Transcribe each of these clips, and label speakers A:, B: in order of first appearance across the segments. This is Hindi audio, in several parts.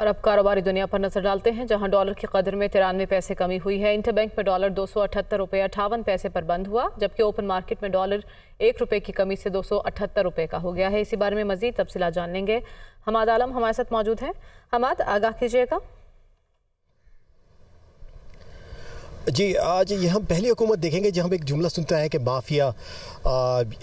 A: और अब कारोबारी दुनिया पर नजर डालते हैं जहां डॉलर की कदर में तिरानवे पैसे कमी हुई है इंटरबैंक में डॉलर दो सौ अठहत्तर रुपये अठावन पैसे पर बंद हुआ जबकि ओपन मार्केट में डॉलर एक रुपये की कमी से दो सौ अठहत्तर रुपये का हो गया है इसी बारे में मजीद तफसला जान लेंगे हमाद आलम हमारे साथ मौजूद हैं हमाद आगाह कीजिएगा
B: जी आज ये हम पहली हुकूमत देखेंगे जहाँ पर एक जुमला सुनते हैं कि माफिया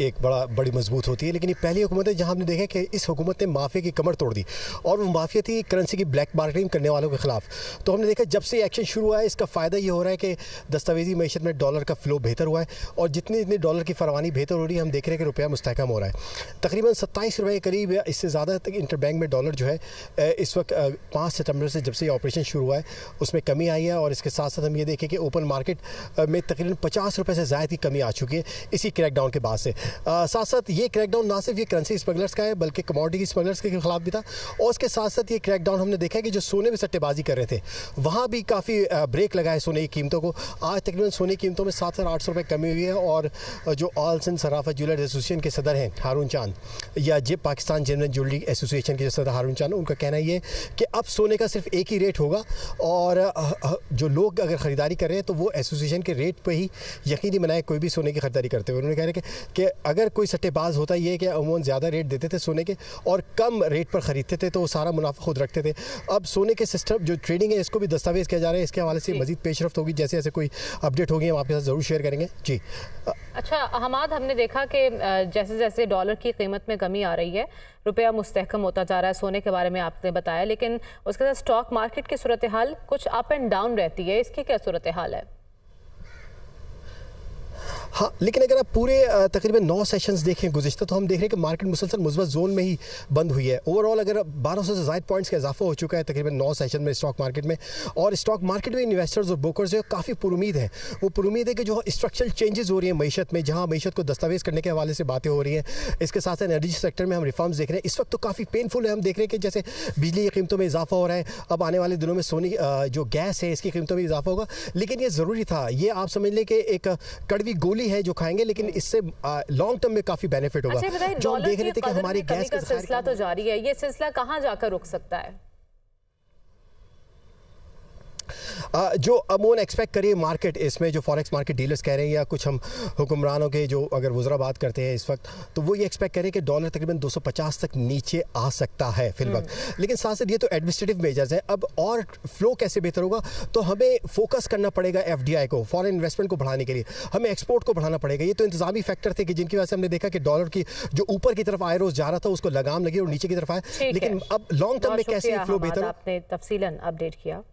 B: एक बड़ा बड़ी मजबूत होती है लेकिन ये पहली हुकूमत है जहाँ हमने देखा कि इस हुकूमत ने माफिया की कमर तोड़ दी और वो माफिया थी करेंसी की ब्लैक मार्केटिंग करने वालों के खिलाफ तो हमने देखा जब से एक्शन शुरू हुआ है इसका फ़ायदा ये हो रहा है कि दस्तावेजी मीशत में डॉलर का फ्लो बेहतर हुआ है और जितनी जितनी डॉलर की फरवानी बेहतर हो रही है हम देख रहे हैं कि रुपया मुस्तकम हो रहा है तकरीबन सत्ताईस रुपये के करीब इससे ज़्यादा तक इंटरबैंक में डॉलर जो है इस वक्त पाँच सितम्बर से जब से ये ऑपरेशन शुरू हुआ है उसमें कमी आई है और इसके साथ साथ हम ये देखें कि ऊपर ओपन मार्केट uh, में तकरीबन पचास रुपये से ज़ायद की कमी आ चुकी है इसी क्रैकडाउन के बाद से uh, साथ साथ ये क्रैकडाउन ना सिर्फ ये करेंसी स्मगलर्स का है बल्कि कमोडिटी स्मगलर्स के खिलाफ भी था और उसके साथ साथ ये क्रैकडाउन हमने देखा कि जो सोने में सट्टेबाजी कर रहे थे वहाँ भी काफ़ी ब्रेक uh, लगा है सोने की कीमतों को आज तकरीबन सोने की कीमतों में सात हज़ार आठ सौ रुपये कमी हुई है और जो ऑल्सन सराफत ज्वेलर्स एसोसिएशन के सदर हैं हारून चांद या जे पाकिस्तान जनरल ज्वेलरी एसोसिएशन के जो सदर हारून चान उनका कहना ये कि अब सोने का सिर्फ एक ही रेट होगा और जो लोग अगर ख़रीदारी कर रहे हैं तो वो एसोसिएशन के रेट पर ही यकीनी बनाए कोई भी सोने की ख़रीदारी करते हुए उन्होंने कह रहे हैं कि अगर कोई सट्टेबाज होता ये कि अमूमन ज़्यादा रेट देते थे सोने के और कम रेट पर ख़रीदते थे तो वो सारा मुनाफा खुद रखते थे अब सोने के सिस्टम जो ट्रेडिंग है इसको भी दस्तावेज़ किया जा रहा है इसके हवाले से मजीद पेशरफ तो होगी जैसे जैसे कोई अपडेट होगी हम आपके साथ ज़रूर शेयर करेंगे जी
A: अच्छा हमाद हमने देखा कि जैसे जैसे डॉलर की कीमत में कमी आ रही है रुपया मुस्तकम होता जा रहा है सोने के बारे में आपने बताया लेकिन उसके साथ स्टॉक मार्केट की सूरत हाल कुछ अप एंड डाउन रहती है इसकी क्या सूरत हाल है
B: हाँ लेकिन अगर आप पूरे तकरीबन नौ सेशंस देखें गुजशत तो हम देख रहे हैं कि मार्केट मुसलसल मुस्बत जोन में ही बंद हुई है ओवरऑल अगर बारह सौ से ज़ायद पॉइंट्स का इजाफा हो चुका है तकरीबन नौ सेशन में स्टॉक मार्केट में और स्टॉक मार्केट में इन्वेस्टर्स और ब्रोकर्स जो काफ़ी पुरुद हैं वो पुरुद है कि जो स्ट्रक्चरल चेंजेस हो रही है मीशत में जहाँ मीशत को दस्तावेज़ करने के हवाले से बातें हो रही हैं इसके साथ साथ एनर्जी सेक्टर में हम रिफॉर्म्स देख रहे हैं इस वक्त तो काफ़ी पेनफुल है हम देख रहे हैं कि जैसे बिजली की कीमतों में इजाफा हो रहा है अब आने वाले दिनों में सोनी जो गैस है इसकी कीमतों में इजाफा होगा लेकिन ये ज़रूरी था ये आप समझ लें कि एक कड़वी गोली जरूरी है जो खाएंगे लेकिन हम्म। इससे लॉन्ग टर्म में काफी बेनिफिट होगा अच्छा, जो हम देख रहे थे कि हमारी गैस का सिलसिला
A: तो जारी है ये सिलसिला कहाँ जाकर रुक सकता है
B: जो अमून एक्सपेक्ट करिए मार्केट इसमें जो फॉरेक्स मार्केट डीलर्स कह रहे हैं या कुछ हम हुक्मरानों के जो अगर वजरा बात करते हैं इस वक्त तो वो ये एक्सपेक्ट करें कि डॉलर तकरीबन 250 तक नीचे आ सकता है फिल वक्त हम्म। लेकिन साथ साथ ये तो एडमिनिस्ट्रेटिव मेजर्स हैं अब और फ्लो कैसे बेहतर होगा तो हमें फोकस करना पड़ेगा एफ को फॉरन इन्वेस्टमेंट को बढ़ाने के लिए हमें एक्सपोर्ट को बढ़ाना पड़ेगा ये तो इंतजामी फैक्टर थे कि जिनकी वजह से हमने देखा कि डॉलर की जो ऊपर की तरफ आए रोज जा रहा था उसको लगाम लगी और नीचे की तरफ आया लेकिन अब लॉन्ग टर्म में कैसे फ्लो बेहतर
A: आपने तफसीलन अपडेट किया